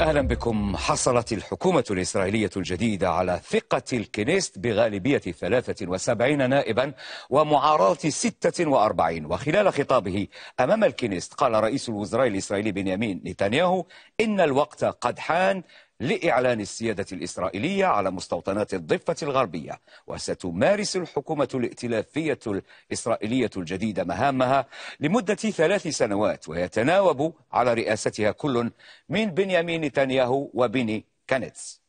أهلا بكم حصلت الحكومة الإسرائيلية الجديدة على ثقة الكنيست بغالبية 73 نائبا ومعارضة 46 وخلال خطابه أمام الكنيست قال رئيس الوزراء الإسرائيلي بنيامين نتنياهو إن الوقت قد حان لإعلان السيادة الإسرائيلية على مستوطنات الضفة الغربية وستمارس الحكومة الائتلافية الإسرائيلية الجديدة مهامها لمدة ثلاث سنوات ويتناوب على رئاستها كل من بنيامين نتنياهو وبني كانتس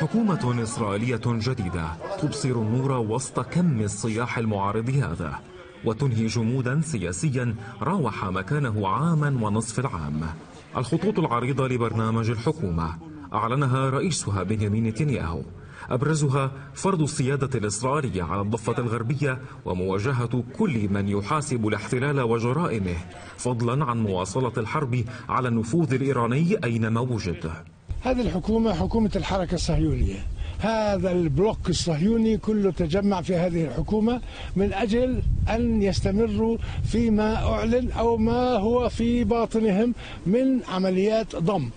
حكومة إسرائيلية جديدة تبصر النور وسط كم الصياح المعارض هذا وتنهي جمودا سياسيا راوح مكانه عاما ونصف العام الخطوط العريضة لبرنامج الحكومة أعلنها رئيسها بنيامين نتنياهو أبرزها فرض السيادة الإسرائيلية على الضفة الغربية ومواجهة كل من يحاسب الاحتلال وجرائمه فضلا عن مواصلة الحرب على النفوذ الإيراني أينما وجد هذه الحكومة حكومة الحركة الصهيونية هذا البلوك الصهيوني كله تجمع في هذه الحكومة من أجل أن يستمروا فيما أعلن أو ما هو في باطنهم من عمليات ضم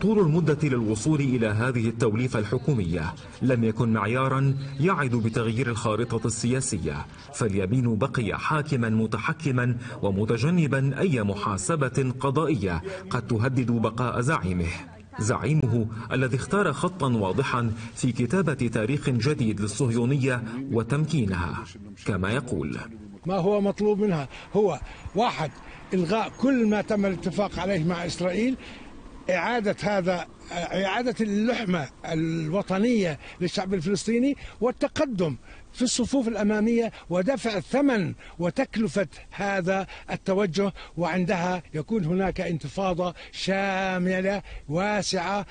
طول المدة للوصول إلى هذه التوليفة الحكومية لم يكن معيارا يعد بتغيير الخارطة السياسية فاليمين بقي حاكما متحكما ومتجنبا أي محاسبة قضائية قد تهدد بقاء زعيمه زعيمه الذي اختار خطا واضحا في كتابة تاريخ جديد للصهيونية وتمكينها كما يقول ما هو مطلوب منها هو واحد إلغاء كل ما تم الاتفاق عليه مع إسرائيل إعادة هذا إعادة اللحمة الوطنية للشعب الفلسطيني والتقدم في الصفوف الأمامية ودفع ثمن وتكلفة هذا التوجه وعندها يكون هناك انتفاضة شاملة واسعة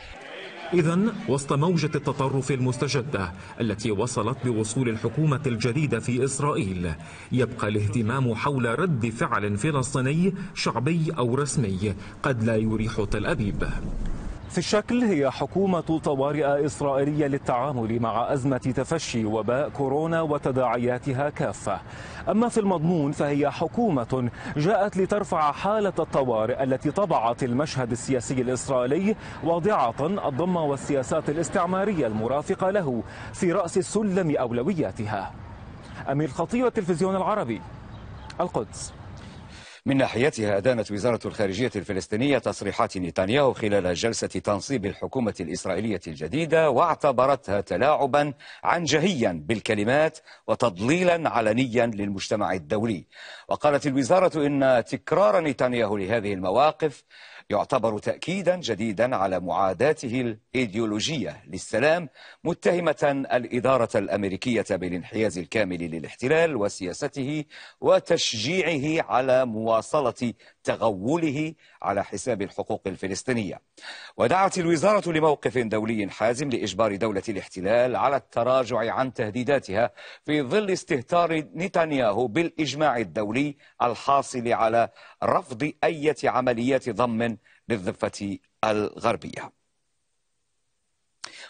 إذا وسط موجة التطرف المستجدة التي وصلت بوصول الحكومة الجديدة في إسرائيل يبقى الاهتمام حول رد فعل فلسطيني شعبي أو رسمي قد لا يريح تل أبيب في الشكل هي حكومة طوارئ إسرائيلية للتعامل مع أزمة تفشي وباء كورونا وتداعياتها كافة أما في المضمون فهي حكومة جاءت لترفع حالة الطوارئ التي طبعت المشهد السياسي الإسرائيلي واضعة الضم والسياسات الاستعمارية المرافقة له في رأس سلم أولوياتها أمير خطيب التلفزيون العربي القدس من ناحيتها أدانت وزارة الخارجية الفلسطينية تصريحات نتنياهو خلال جلسة تنصيب الحكومة الإسرائيلية الجديدة واعتبرتها تلاعبا عنجهيا بالكلمات وتضليلا علنيا للمجتمع الدولي وقالت الوزارة إن تكرار نتنياهو لهذه المواقف يعتبر تأكيدا جديدا على معاداته الإيديولوجية للسلام متهمة الإدارة الأمريكية بالانحياز الكامل للاحتلال وسياسته وتشجيعه على مواصلة تغوله على حساب الحقوق الفلسطينية ودعت الوزارة لموقف دولي حازم لإجبار دولة الاحتلال على التراجع عن تهديداتها في ظل استهتار نتنياهو بالإجماع الدولي الحاصل على رفض أي عمليات ضم للضفة الغربية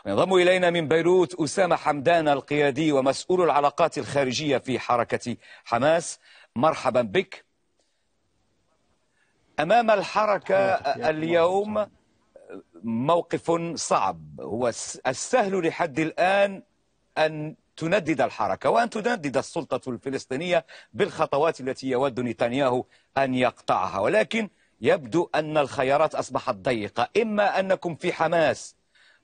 ينضم إلينا من بيروت أسامة حمدان القيادي ومسؤول العلاقات الخارجية في حركة حماس مرحبا بك أمام الحركة اليوم موقف صعب هو السهل لحد الآن أن تندد الحركة وأن تندد السلطة الفلسطينية بالخطوات التي يود نتنياهو أن يقطعها ولكن يبدو أن الخيارات أصبحت ضيقة إما أنكم في حماس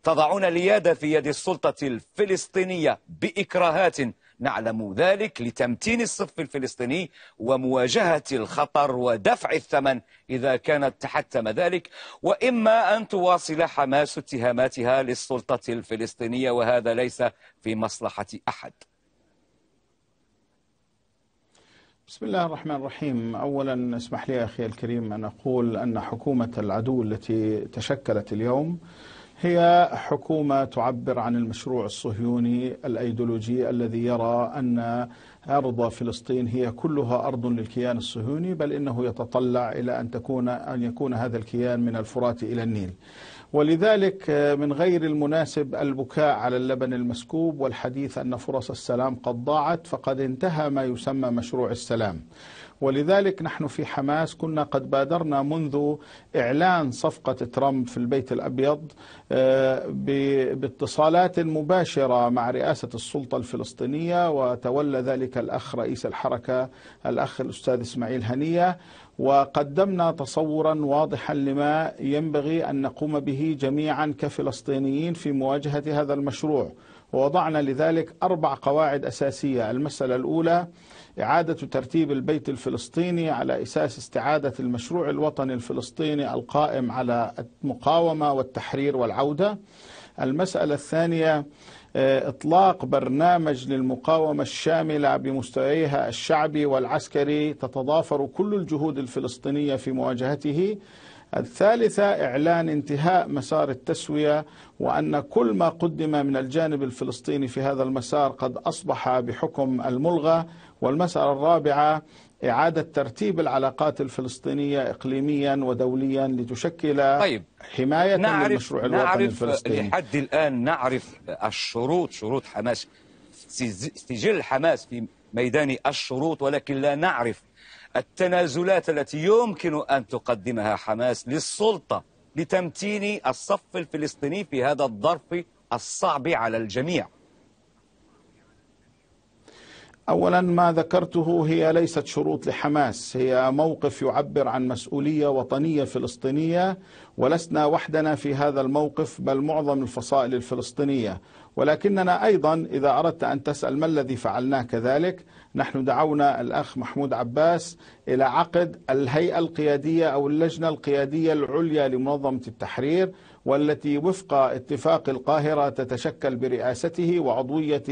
تضعون اليد في يد السلطة الفلسطينية بإكراهات نعلم ذلك لتمتين الصف الفلسطيني ومواجهة الخطر ودفع الثمن إذا كانت تحتم ذلك وإما أن تواصل حماس اتهاماتها للسلطة الفلسطينية وهذا ليس في مصلحة أحد بسم الله الرحمن الرحيم أولا اسمح لي أخي الكريم أن أقول أن حكومة العدو التي تشكلت اليوم هي حكومة تعبر عن المشروع الصهيوني الأيديولوجي الذي يرى أن أرض فلسطين هي كلها أرض للكيان الصهيوني بل إنه يتطلع إلى أن تكون أن يكون هذا الكيان من الفرات إلى النيل ولذلك من غير المناسب البكاء على اللبن المسكوب والحديث أن فرص السلام قد ضاعت فقد انتهى ما يسمى مشروع السلام ولذلك نحن في حماس كنا قد بادرنا منذ إعلان صفقة ترامب في البيت الأبيض آه، باتصالات مباشرة مع رئاسة السلطة الفلسطينية وتولى ذلك الأخ رئيس الحركة الأخ الأستاذ إسماعيل هنية وقدمنا تصورا واضحا لما ينبغي أن نقوم به جميعا كفلسطينيين في مواجهة هذا المشروع ووضعنا لذلك أربع قواعد أساسية المسألة الأولى إعادة ترتيب البيت الفلسطيني على أساس استعادة المشروع الوطني الفلسطيني القائم على المقاومة والتحرير والعودة المسألة الثانية آه، إطلاق برنامج للمقاومة الشاملة بمستويها الشعبي والعسكري تتضافر كل الجهود الفلسطينية في مواجهته الثالثة إعلان انتهاء مسار التسوية وأن كل ما قدم من الجانب الفلسطيني في هذا المسار قد أصبح بحكم الملغى والمسألة الرابعة إعادة ترتيب العلاقات الفلسطينية إقليميا ودوليا لتشكل طيب حماية نعرف للمشروع الوطني نعرف الفلسطيني لحد الآن نعرف الشروط شروط حماس سجل حماس في ميدان الشروط ولكن لا نعرف التنازلات التي يمكن أن تقدمها حماس للسلطة لتمتين الصف الفلسطيني في هذا الظرف الصعب على الجميع اولا ما ذكرته هي ليست شروط لحماس هي موقف يعبر عن مسؤوليه وطنيه فلسطينيه ولسنا وحدنا في هذا الموقف بل معظم الفصائل الفلسطينيه ولكننا ايضا اذا اردت ان تسال ما الذي فعلناه كذلك نحن دعونا الاخ محمود عباس الى عقد الهيئه القياديه او اللجنه القياديه العليا لمنظمه التحرير والتي وفق اتفاق القاهرة تتشكل برئاسته وعضوية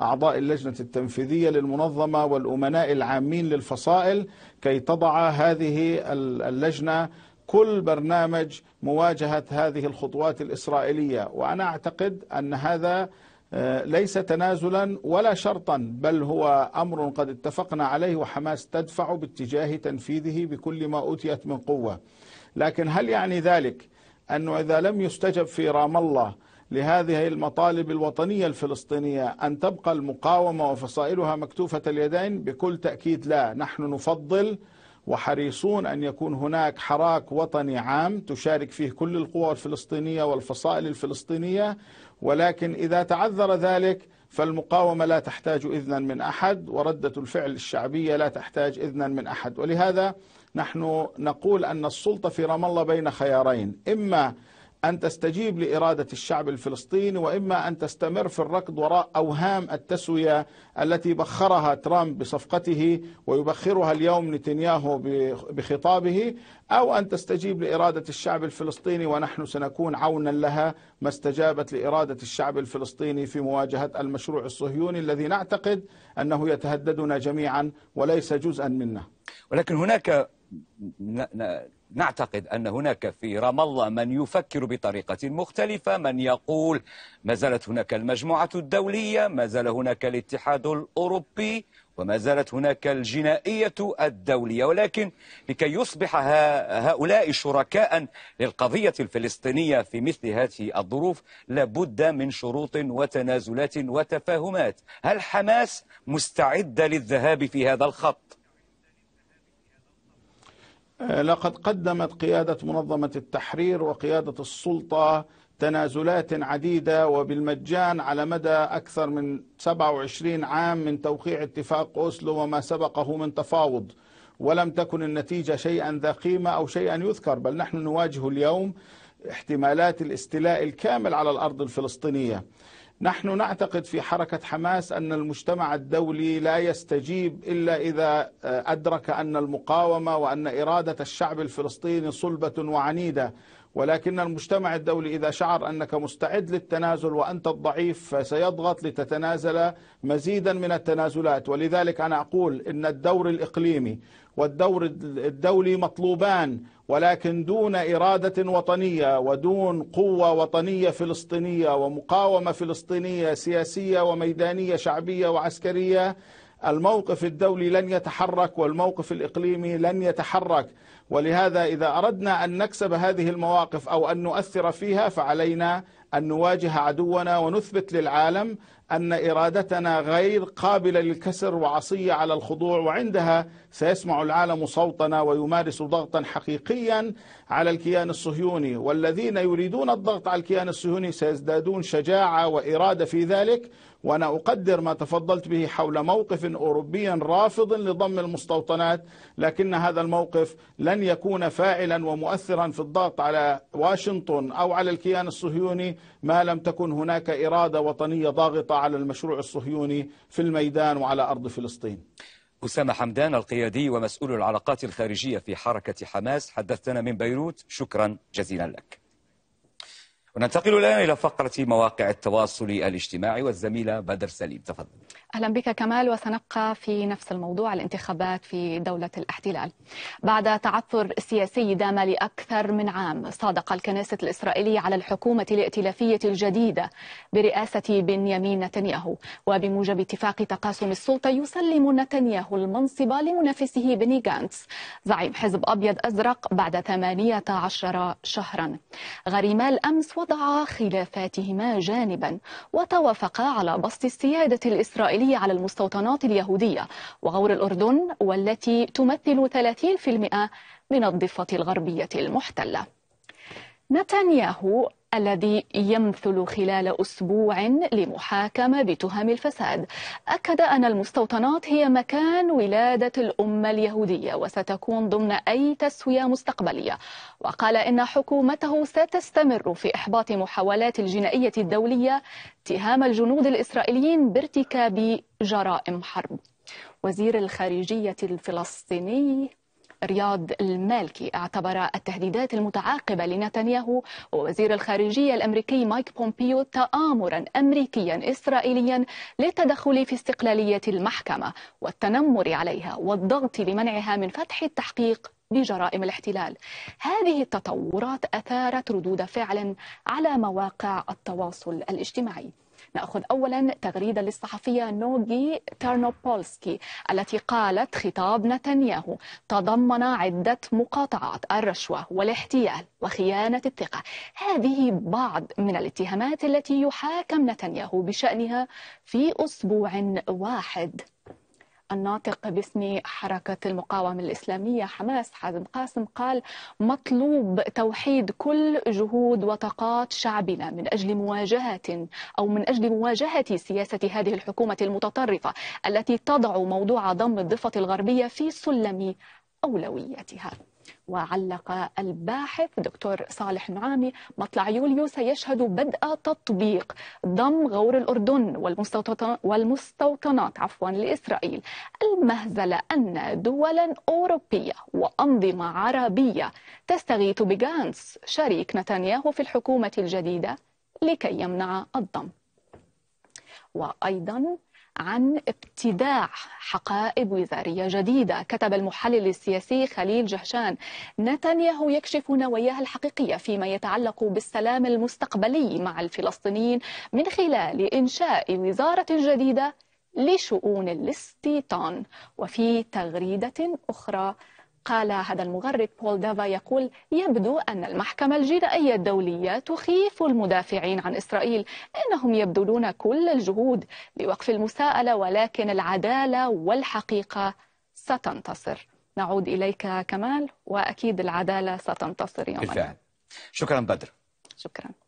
أعضاء اللجنة التنفيذية للمنظمة والأمناء العامين للفصائل كي تضع هذه اللجنة كل برنامج مواجهة هذه الخطوات الإسرائيلية وأنا أعتقد أن هذا آه، ليس تنازلا ولا شرطا بل هو امر قد اتفقنا عليه وحماس تدفع باتجاه تنفيذه بكل ما اوتيت من قوه لكن هل يعني ذلك أنه إذا لم يستجب في رام الله لهذه المطالب الوطنية الفلسطينية أن تبقى المقاومة وفصائلها مكتوفة اليدين بكل تأكيد لا نحن نفضل وحريصون أن يكون هناك حراك وطني عام تشارك فيه كل القوى الفلسطينية والفصائل الفلسطينية ولكن إذا تعذر ذلك فالمقاومة لا تحتاج إذنا من أحد وردة الفعل الشعبية لا تحتاج إذنا من أحد ولهذا نحن نقول أن السلطة في رام الله بين خيارين إما أن تستجيب لإرادة الشعب الفلسطيني وإما أن تستمر في الركض وراء أوهام التسوية التي بخرها ترامب بصفقته ويبخرها اليوم نتنياهو بخطابه أو أن تستجيب لإرادة الشعب الفلسطيني ونحن سنكون عونا لها ما استجابت لإرادة الشعب الفلسطيني في مواجهة المشروع الصهيوني الذي نعتقد أنه يتهددنا جميعا وليس جزءا منا. ولكن هناك نعتقد أن هناك في رام الله من يفكر بطريقة مختلفة من يقول ما زالت هناك المجموعة الدولية ما زال هناك الاتحاد الأوروبي وما زالت هناك الجنائية الدولية ولكن لكي يصبح هؤلاء شركاء للقضية الفلسطينية في مثل هذه الظروف لابد من شروط وتنازلات وتفاهمات هل حماس مستعدة للذهاب في هذا الخط؟ آه، لقد قدمت قيادة منظمة التحرير وقيادة السلطة تنازلات عديدة وبالمجان على مدى أكثر من 27 عام من توقيع اتفاق أوسلو وما سبقه من تفاوض ولم تكن النتيجة شيئا ذا قيمة أو شيئا يذكر بل نحن نواجه اليوم احتمالات الاستيلاء الكامل على الأرض الفلسطينية نحن نعتقد في حركة حماس أن المجتمع الدولي لا يستجيب إلا إذا آه، أدرك أن المقاومة وأن إرادة الشعب الفلسطيني صلبة وعنيدة ولكن المجتمع الدولي إذا شعر أنك مستعد للتنازل وأنت الضعيف فسيضغط لتتنازل مزيدا من التنازلات ولذلك أنا أقول إن الدور الإقليمي والدور الدولي مطلوبان ولكن دون إرادة وطنية ودون قوة وطنية فلسطينية ومقاومة فلسطينية سياسية وميدانية شعبية وعسكرية الموقف الدولي لن يتحرك والموقف الإقليمي لن يتحرك ولهذا إذا أردنا أن نكسب هذه المواقف أو أن نؤثر فيها فعلينا أن نواجه عدونا ونثبت للعالم أن إرادتنا غير قابلة للكسر وعصية على الخضوع وعندها سيسمع العالم صوتنا ويمارس ضغطا حقيقيا على الكيان الصهيوني والذين يريدون الضغط على الكيان الصهيوني سيزدادون شجاعة وإرادة في ذلك وأنا أقدر ما تفضلت به حول موقف أوروبي رافض لضم المستوطنات لكن هذا الموقف لن يكون فاعلا ومؤثرا في الضغط على واشنطن أو على الكيان الصهيوني ما لم تكن هناك إرادة وطنية ضاغطة على المشروع الصهيوني في الميدان وعلى أرض فلسطين أسامة حمدان القيادي ومسؤول العلاقات الخارجية في حركة حماس حدثتنا من بيروت شكرا جزيلا لك وننتقل الآن إلى فقرة مواقع التواصل الاجتماعي والزميلة بدر سليم تفضل أهلا بك كمال وسنبقى في نفس الموضوع الانتخابات في دولة الاحتلال بعد تعثر سياسي دام لأكثر من عام صادق الكنيسة الإسرائيلية على الحكومة الائتلافية الجديدة برئاسة بنيامين نتنياهو وبموجب اتفاق تقاسم السلطة يسلم نتنياهو المنصب لمنافسه بني غانتس زعيم حزب أبيض أزرق بعد 18 شهرا غريما الأمس وضعا خلافاتهما جانبا وتوافقا على بسط السيادة الإسرائيلية على المستوطنات اليهودية وغور الأردن والتي تمثل 30% من الضفة الغربية المحتلة نتنياهو الذي يمثل خلال أسبوع لمحاكمة بتهم الفساد أكد أن المستوطنات هي مكان ولادة الأمة اليهودية وستكون ضمن أي تسوية مستقبلية وقال إن حكومته ستستمر في إحباط محاولات الجنائية الدولية اتهام الجنود الإسرائيليين بارتكاب جرائم حرب وزير الخارجية الفلسطيني رياض المالكي اعتبر التهديدات المتعاقبة لنتنياهو ووزير الخارجية الأمريكي مايك بومبيو تآمرا أمريكيا إسرائيليا للتدخل في استقلالية المحكمة والتنمر عليها والضغط لمنعها من فتح التحقيق بجرائم الاحتلال هذه التطورات أثارت ردود فعل على مواقع التواصل الاجتماعي نأخذ أولا تغريدة للصحفية نوغي ترنوبولسكي التي قالت خطاب نتنياهو تضمن عدة مقاطعات الرشوة والاحتيال وخيانة الثقة هذه بعض من الاتهامات التي يحاكم نتنياهو بشأنها في أسبوع واحد الناطق باسم حركة المقاومة الإسلامية حماس حازم قاسم قال مطلوب توحيد كل جهود وطاقات شعبنا من أجل مواجهة أو من أجل مواجهة سياسة هذه الحكومة المتطرفة التي تضع موضوع ضم الضفة الغربية في سلم أولوياتها وعلق الباحث دكتور صالح نعامي مطلع يوليو سيشهد بدء تطبيق ضم غور الأردن والمستوطنات عفوا لإسرائيل المهزلة أن دولا أوروبية وأنظمة عربية تستغيث بجانس شريك نتنياهو في الحكومة الجديدة لكي يمنع الضم وأيضا عن ابتداع حقائب وزارية جديدة كتب المحلل السياسي خليل جهشان نتنياهو يكشف نواياه الحقيقية فيما يتعلق بالسلام المستقبلي مع الفلسطينيين من خلال إنشاء وزارة جديدة لشؤون الاستيطان وفي تغريدة أخرى قال هذا المغرد بول دافا يقول يبدو أن المحكمة الجنائية الدولية تخيف المدافعين عن إسرائيل إنهم يبذلون كل الجهود لوقف المساءلة ولكن العدالة والحقيقة ستنتصر نعود إليك كمال وأكيد العدالة ستنتصر يوما بالفعل شكرا بدر شكرا